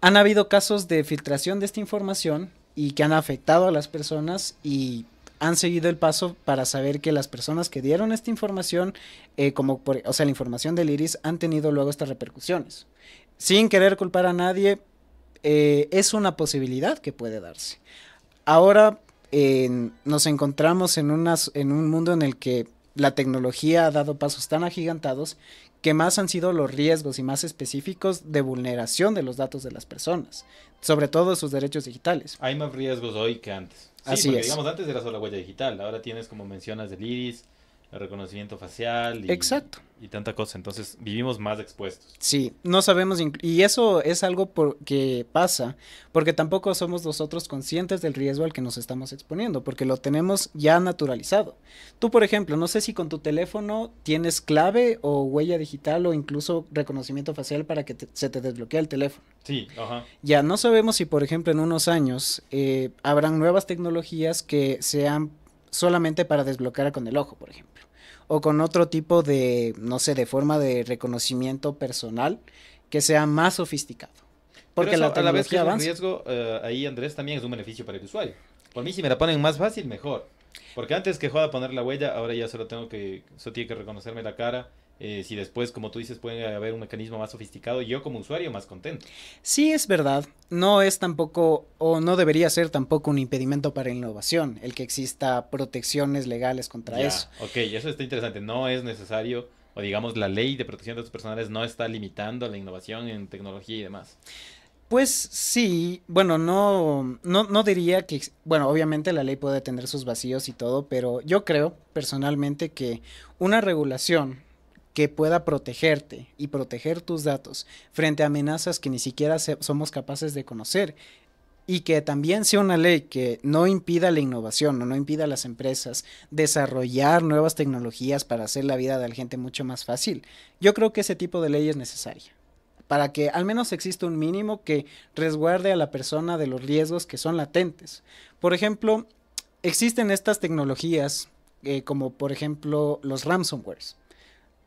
B: han habido casos de filtración de esta información y que han afectado a las personas y han seguido el paso para saber que las personas que dieron esta información, eh, como o sea, la información del iris, han tenido luego estas repercusiones. Sin querer culpar a nadie, eh, es una posibilidad que puede darse. Ahora, nos encontramos en, en un mundo en el que la tecnología ha dado pasos tan agigantados que más han sido los riesgos y más específicos de vulneración de los datos de las personas, sobre todo sus derechos digitales.
A: Hay más riesgos hoy que antes. Sí, Así porque, Digamos, antes era solo huella digital, ahora tienes, como mencionas, el iris, el reconocimiento facial. Y, Exacto. Y tanta cosa. Entonces vivimos más expuestos.
B: Sí, no sabemos. Y eso es algo porque que pasa porque tampoco somos nosotros conscientes del riesgo al que nos estamos exponiendo, porque lo tenemos ya naturalizado. Tú, por ejemplo, no sé si con tu teléfono tienes clave o huella digital o incluso reconocimiento facial para que se te desbloquee el teléfono. Sí, ajá. Ya no sabemos si, por ejemplo, en unos años eh, habrán nuevas tecnologías que sean solamente para desbloquear con el ojo, por ejemplo o con otro tipo de, no sé, de forma de reconocimiento personal que sea más sofisticado. Porque la tecnología a la vez que
A: es un riesgo, eh, ahí Andrés también es un beneficio para el usuario. Por mí si me la ponen más fácil, mejor. Porque antes que joda poner la huella, ahora ya solo tengo que, solo tiene que reconocerme la cara eh, si después, como tú dices, puede haber un mecanismo más sofisticado, yo como usuario más contento.
B: Sí, es verdad. No es tampoco, o no debería ser tampoco un impedimento para innovación, el que exista protecciones legales contra eso.
A: Ok, eso está interesante. No es necesario, o digamos, la ley de protección de datos personales no está limitando la innovación en tecnología y demás.
B: Pues sí, bueno, no, no, no diría que, bueno, obviamente la ley puede tener sus vacíos y todo, pero yo creo personalmente que una regulación que pueda protegerte y proteger tus datos frente a amenazas que ni siquiera somos capaces de conocer y que también sea una ley que no impida la innovación o no impida a las empresas desarrollar nuevas tecnologías para hacer la vida de la gente mucho más fácil. Yo creo que ese tipo de ley es necesaria para que al menos exista un mínimo que resguarde a la persona de los riesgos que son latentes. Por ejemplo, existen estas tecnologías eh, como por ejemplo los ransomwares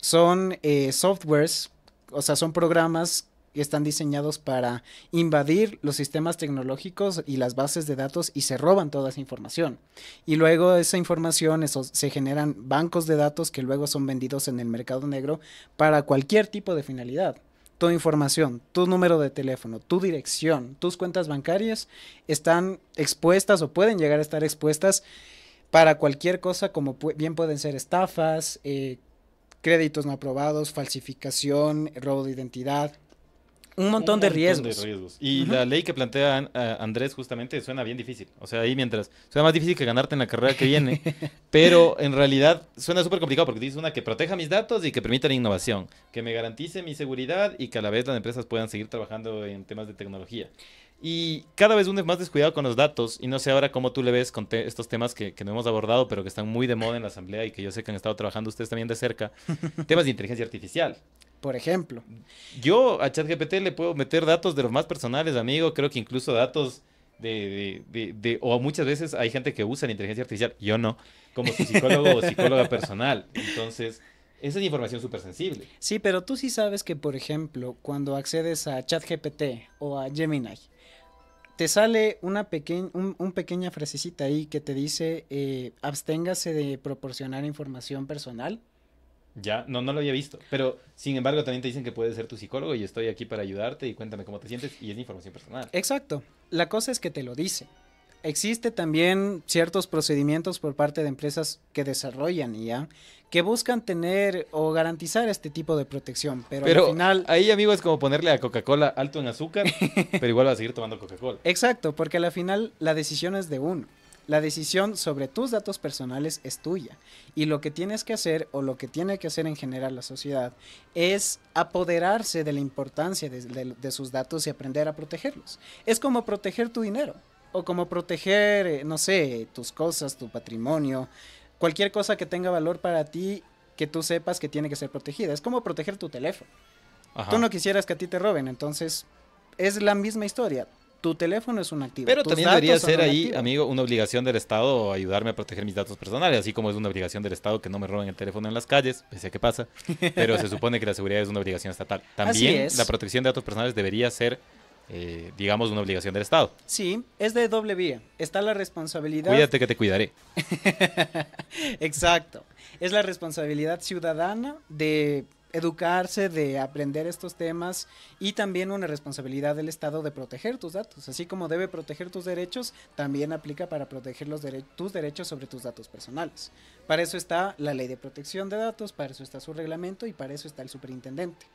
B: son eh, softwares, o sea, son programas que están diseñados para invadir los sistemas tecnológicos y las bases de datos y se roban toda esa información. Y luego esa información, eso, se generan bancos de datos que luego son vendidos en el mercado negro para cualquier tipo de finalidad. Tu información, tu número de teléfono, tu dirección, tus cuentas bancarias están expuestas o pueden llegar a estar expuestas para cualquier cosa, como bien pueden ser estafas, eh, créditos no aprobados, falsificación, robo de identidad, un montón, de, riesgos.
A: Y la ley que plantea eh, Andrés justamente suena bien difícil. O sea, ahí mientras suena más difícil que ganarte en la carrera que viene, pero en realidad suena súper complicado porque dice una que proteja mis datos y que permita la innovación, que me garantice mi seguridad y que a la vez las empresas puedan seguir trabajando en temas de tecnología. Y cada vez uno es más descuidado con los datos. Y no sé ahora cómo tú le ves con estos temas que, no hemos abordado, pero que están muy de moda en la Asamblea y que yo sé que han estado trabajando ustedes también de cerca. temas de inteligencia artificial.
B: Por ejemplo.
A: Yo a ChatGPT le puedo meter datos de los más personales, amigo. Creo que incluso datos de, de, o muchas veces hay gente que usa la inteligencia artificial, yo no, como psicólogo o psicóloga personal. Entonces, esa es información súper sensible.
B: Sí, pero tú sí sabes que, por ejemplo, cuando accedes a ChatGPT o a Gemini, te sale una pequeña un, pequeña frasecita ahí que te dice eh, absténgase de proporcionar información personal.
A: Ya, no, no lo había visto. Pero, sin embargo, también te dicen que puedes ser tu psicólogo y estoy aquí para ayudarte y cuéntame cómo te sientes y es información personal.
B: Exacto. La cosa es que te lo dice. Existe también ciertos procedimientos por parte de empresas que desarrollan y ya que buscan tener o garantizar este tipo de protección. Pero, al final.
A: Ahí, amigo, es como ponerle a Coca-Cola alto en azúcar, pero igual va a seguir tomando Coca-Cola.
B: Exacto, porque al final la decisión es de uno. La decisión sobre tus datos personales es tuya. Y lo que tienes que hacer, o lo que tiene que hacer en general la sociedad, es apoderarse de la importancia de sus datos y aprender a protegerlos. Es como proteger tu dinero o como proteger, eh, no sé, tus cosas, tu patrimonio, cualquier cosa que tenga valor para ti, que tú sepas que tiene que ser protegida. Es como proteger tu teléfono. Tú no quisieras que a ti te roben, entonces es la misma historia. Tu teléfono es un activo. Pero también debería ser ahí,
A: amigo, una obligación del Estado ayudarme a proteger mis datos personales, así como es una obligación del Estado que no me roben el teléfono en las calles, pese a qué pasa. Pero se supone que la seguridad es una obligación estatal. También la protección de datos personales debería ser eh, digamos, una obligación del Estado.
B: Sí, es de doble vía. Está la responsabilidad. Cuídate que te cuidaré. Exacto. Es la responsabilidad ciudadana de educarse, de aprender estos temas y también una responsabilidad del Estado de proteger tus datos. Así como debe proteger tus derechos, también aplica para proteger tus derechos sobre tus datos personales. Para eso está la ley de protección de datos, para eso está su reglamento y para eso está el superintendente.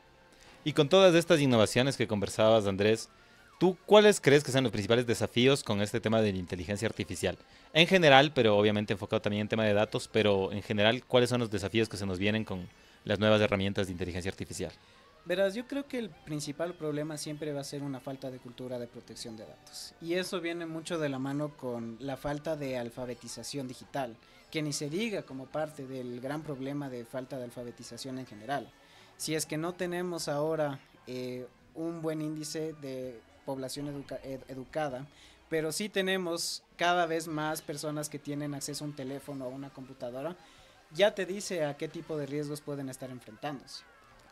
A: Y con todas estas innovaciones que conversabas, Andrés, ¿Tú cuáles crees que sean los principales desafíos con este tema de la inteligencia artificial? En general, pero obviamente enfocado también en tema de datos, pero en general, ¿cuáles son los desafíos que se nos vienen con las nuevas herramientas de inteligencia artificial?
B: Verás, yo creo que el principal problema siempre va a ser una falta de cultura de protección de datos. Y eso viene mucho de la mano con la falta de alfabetización digital, que ni se diga como parte del gran problema de falta de alfabetización en general. Si es que no tenemos ahora eh, un buen índice de población educada, pero sí tenemos cada vez más personas que tienen acceso a un teléfono o a una computadora, ya te dice a qué tipo de riesgos pueden estar enfrentándose.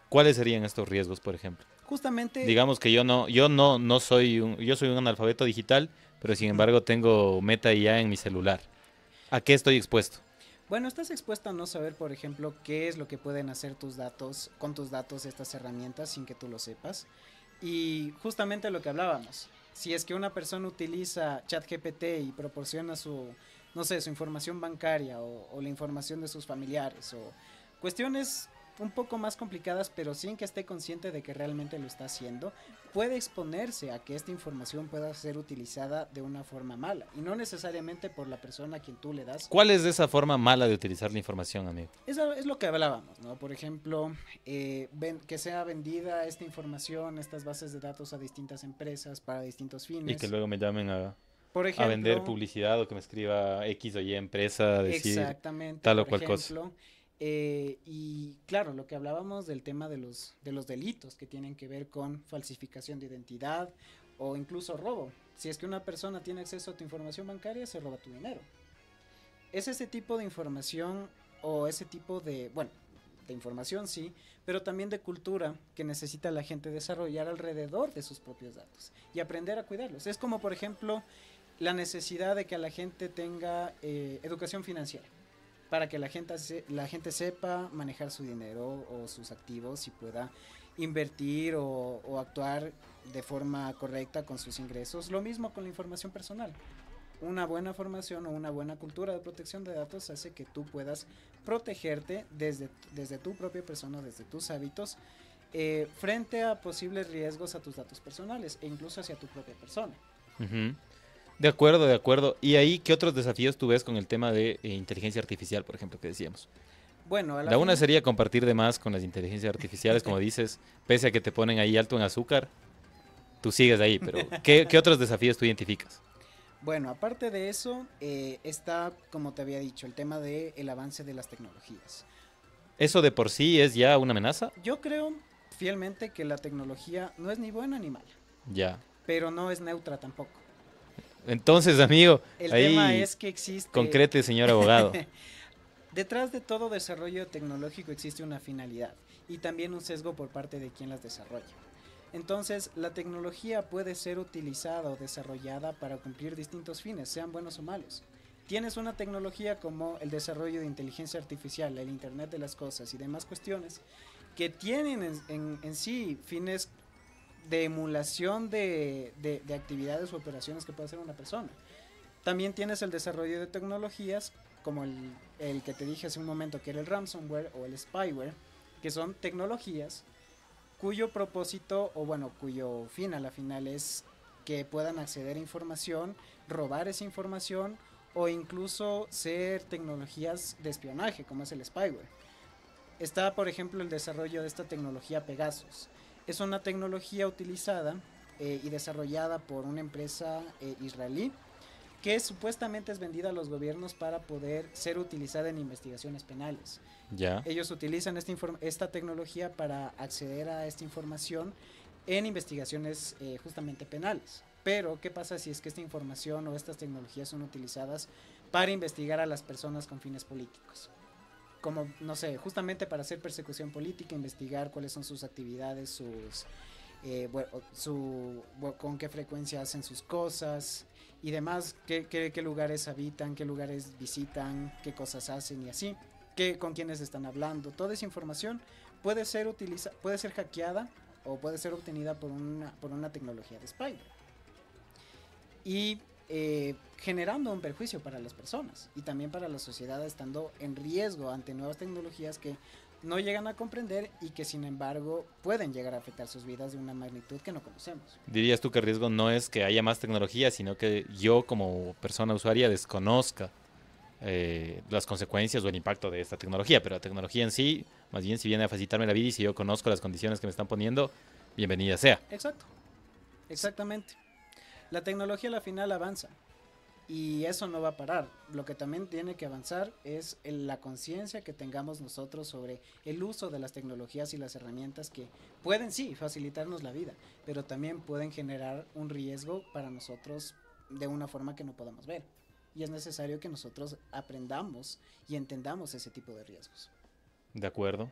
A: ¿Cuáles serían estos riesgos, por ejemplo? Justamente. Digamos que yo no, yo no, no soy un, yo soy un analfabeto digital, pero sin embargo tengo Meta ya en mi celular. ¿A qué estoy expuesto?
B: Bueno, estás expuesto a no saber, por ejemplo, qué es lo que pueden hacer tus datos, con tus datos estas herramientas sin que tú lo sepas. Y justamente lo que hablábamos, si es que una persona utiliza ChatGPT y proporciona su, no sé, su información bancaria o, o la información de sus familiares o cuestiones un poco más complicadas, pero sin que esté consciente de que realmente lo está haciendo, puede exponerse a que esta información pueda ser utilizada de una forma mala y no necesariamente por la persona a quien tú le das. ¿Cuál es esa
A: forma mala de utilizar la información, amigo?
B: es lo que hablábamos, ¿no? Por ejemplo, eh, que sea vendida esta información, estas bases de datos a distintas empresas para distintos fines. Y que
A: luego me llamen a... vender publicidad o que me escriba X o Y empresa, decir tal o cual cosa.
B: Eh, y claro, lo que hablábamos del tema de los, delitos que tienen que ver con falsificación de identidad o incluso robo. Si es que una persona tiene acceso a tu información bancaria, se roba tu dinero. Es ese tipo de información o ese tipo de, bueno, de información sí, pero también de cultura que necesita la gente desarrollar alrededor de sus propios datos y aprender a cuidarlos. Es como, por ejemplo, la necesidad de que la gente tenga eh, educación financiera para que la gente, la gente sepa manejar su dinero o sus activos y pueda invertir o, actuar de forma correcta con sus ingresos. Lo mismo con la información personal una buena formación o una buena cultura de protección de datos hace que tú puedas protegerte desde, desde tu propia persona, desde tus hábitos, eh, frente a posibles riesgos a tus datos personales e incluso hacia tu propia persona.
A: De acuerdo, de acuerdo. ¿Y ahí qué otros desafíos tú ves con el tema de eh, inteligencia artificial, por ejemplo, que decíamos? Bueno, la, una sería compartir de más con las inteligencias artificiales, como dices, pese a que te ponen ahí alto en azúcar, tú sigues ahí, pero ¿qué, otros desafíos tú identificas?
B: Bueno, aparte de eso, eh, está, como te había dicho, el tema del el avance de las tecnologías.
A: ¿Eso de por sí es ya una amenaza?
B: Yo creo fielmente que la tecnología no es ni buena ni mala. Ya. Pero no es neutra tampoco.
A: Entonces, amigo, el tema es que existe. Concrete, señor abogado.
B: Detrás de todo desarrollo tecnológico existe una finalidad y también un sesgo por parte de quien las desarrolla. Entonces, la tecnología puede ser utilizada o desarrollada para cumplir distintos fines, sean buenos o malos. Tienes una tecnología como el desarrollo de inteligencia artificial, el Internet de las Cosas y demás cuestiones que tienen en sí fines de emulación de, actividades o operaciones que puede hacer una persona. También tienes el desarrollo de tecnologías como el, el, que te dije hace un momento que era el ransomware o el spyware, que son tecnologías cuyo propósito o bueno, cuyo fin a la final es que puedan acceder a información, robar esa información o incluso ser tecnologías de espionaje como es el spyware. Está por ejemplo el desarrollo de esta tecnología Pegasus, es una tecnología utilizada eh, y desarrollada por una empresa eh, israelí que supuestamente es vendida a los gobiernos para poder ser utilizada en investigaciones penales. Ya. Ellos utilizan esta, tecnología para acceder a esta información en investigaciones eh, justamente penales. Pero, ¿qué pasa si es que esta información o estas tecnologías son utilizadas para investigar a las personas con fines políticos? como, no sé, justamente para hacer persecución política, investigar cuáles son sus actividades, sus... Eh, con qué frecuencia hacen sus cosas y demás, qué, lugares habitan, qué lugares visitan, qué cosas hacen y así, qué, con quiénes están hablando. Toda esa información puede ser, utiliza, puede ser hackeada o puede ser obtenida por una, por una tecnología de spyware. Y eh, generando un perjuicio para las personas y también para la sociedad estando en riesgo ante nuevas tecnologías que no llegan a comprender y que sin embargo pueden llegar a afectar sus vidas de una magnitud que no conocemos.
A: Dirías tú que el riesgo no es que haya más tecnología, sino que yo como persona usuaria desconozca eh, las consecuencias o el impacto de esta tecnología, pero la tecnología en sí, más bien si viene a facilitarme la vida y si yo conozco las condiciones que me están poniendo, bienvenida sea.
B: Exacto, exactamente. La tecnología a la final avanza y eso no va a parar. Lo que también tiene que avanzar es la conciencia que tengamos nosotros sobre el uso de las tecnologías y las herramientas que pueden sí facilitarnos la vida, pero también pueden generar un riesgo para nosotros de una forma que no podamos ver. Y es necesario que nosotros aprendamos y entendamos ese tipo de riesgos.
A: De acuerdo,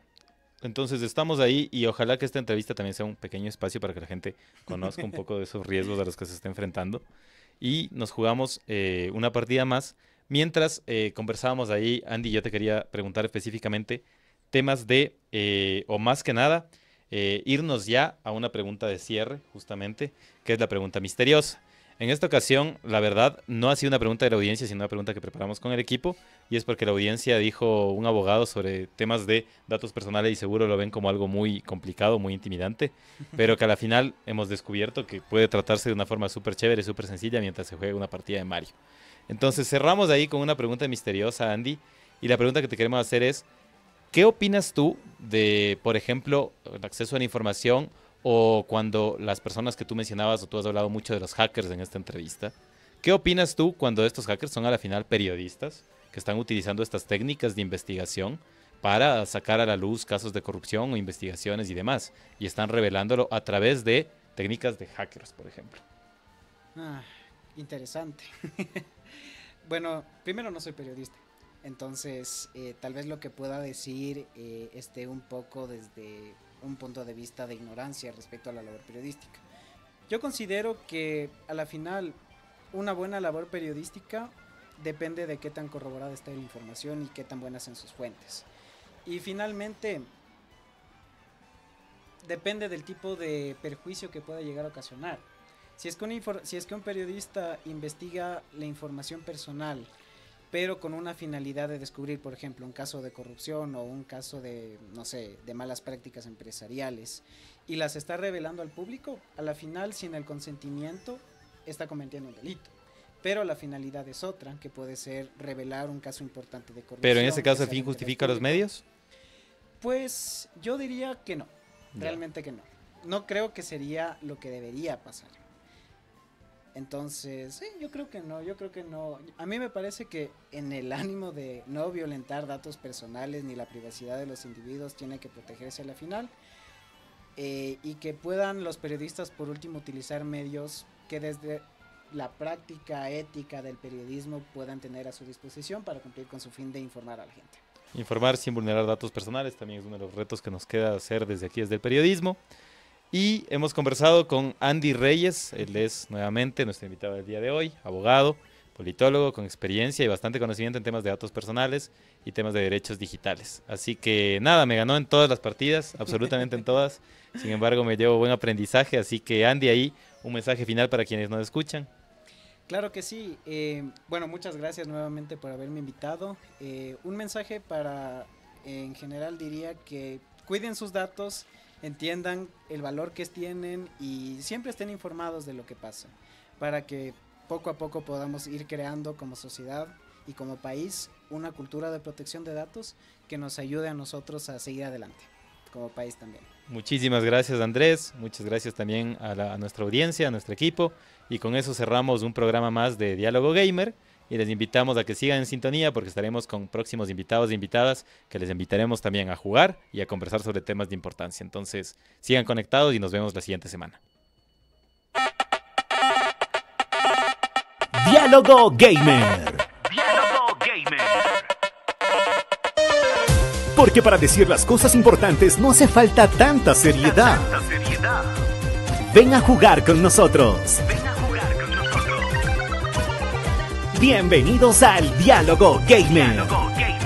A: entonces estamos ahí y ojalá que esta entrevista también sea un pequeño espacio para que la gente conozca un poco de esos riesgos a los que se está enfrentando. Y nos jugamos eh, una partida más. Mientras eh, conversábamos ahí, Andy, yo te quería preguntar específicamente temas de, eh, o más que nada, irnos ya a una pregunta de cierre, justamente, que es la pregunta misteriosa. En esta ocasión, la verdad, no ha sido una pregunta de la audiencia, sino una pregunta que preparamos con el equipo, y es porque la audiencia dijo un abogado sobre temas de datos personales y seguro lo ven como algo muy complicado, muy intimidante, pero que a la final hemos descubierto que puede tratarse de una forma súper chévere, súper sencilla mientras se juega una partida de Mario. Entonces cerramos ahí con una pregunta misteriosa, Andy, y la pregunta que te queremos hacer es, ¿qué opinas tú de, por ejemplo, el acceso a la información? o cuando las personas que tú mencionabas o tú has hablado mucho de los hackers en esta entrevista. ¿Qué opinas tú cuando estos hackers son a la final periodistas que están utilizando estas técnicas de investigación para sacar a la luz casos de corrupción o investigaciones y demás? Y están revelándolo a través de técnicas de hackers, por ejemplo.
B: Ah, interesante. bueno, primero no soy periodista. Entonces, eh, tal vez lo que pueda decir eh, esté un poco desde un punto de vista de ignorancia respecto a la labor periodística. Yo considero que a la final una buena labor periodística depende de qué tan corroborada está la información y qué tan buenas son sus fuentes. Y finalmente, depende del tipo de perjuicio que pueda llegar a ocasionar. si es que un periodista investiga la información personal pero con una finalidad de descubrir, por ejemplo, un caso de corrupción o un caso de, no sé, de malas prácticas empresariales, y las está revelando al público, a la final, sin el consentimiento, está cometiendo un delito pero la finalidad es otra, que puede ser revelar un caso importante de corrupción. Pero en ese caso, ¿el fin justifica los medios? Pues yo diría que no, realmente que no. No creo que sería lo que debería pasar. Entonces, yo creo que no, yo creo que no. A mí me parece que en el ánimo de no violentar datos personales ni la privacidad de los individuos tiene que protegerse a la final. Eh, y que puedan los periodistas por último utilizar medios que desde la práctica ética del periodismo puedan tener a su disposición para cumplir con su fin de informar a la gente.
A: Informar sin vulnerar datos personales también es uno de los retos que nos queda hacer desde aquí, desde el periodismo. Y hemos conversado con Andy Reyes, él es nuevamente nuestro invitado del día de hoy, abogado, politólogo con experiencia y bastante conocimiento en temas de datos personales y temas de derechos digitales. Así que nada, me ganó en todas las partidas, absolutamente en todas. Sin embargo, me llevo buen aprendizaje, así que Andy ahí, un mensaje final para quienes nos escuchan.
B: Claro que sí. Eh, bueno, muchas gracias nuevamente por haberme invitado. Eh, un mensaje para, en general diría que cuiden sus datos entiendan el valor que tienen y siempre estén informados de lo que pasa, para que poco a poco podamos ir creando como sociedad y como país una cultura de protección de datos que nos ayude a nosotros a seguir adelante como país también.
A: Muchísimas gracias Andrés, muchas gracias también a, a nuestra audiencia, a nuestro equipo y con eso cerramos un programa más de Diálogo Gamer y les invitamos a que sigan en sintonía porque estaremos con próximos invitados e invitadas que les invitaremos también a jugar y a conversar sobre temas de importancia. Entonces, sigan conectados y nos vemos la siguiente semana. Diálogo Gamer. Diálogo Gamer. Porque para decir las cosas importantes no hace falta tanta seriedad. Ven a jugar con nosotros. Bienvenidos al Diálogo Gamer.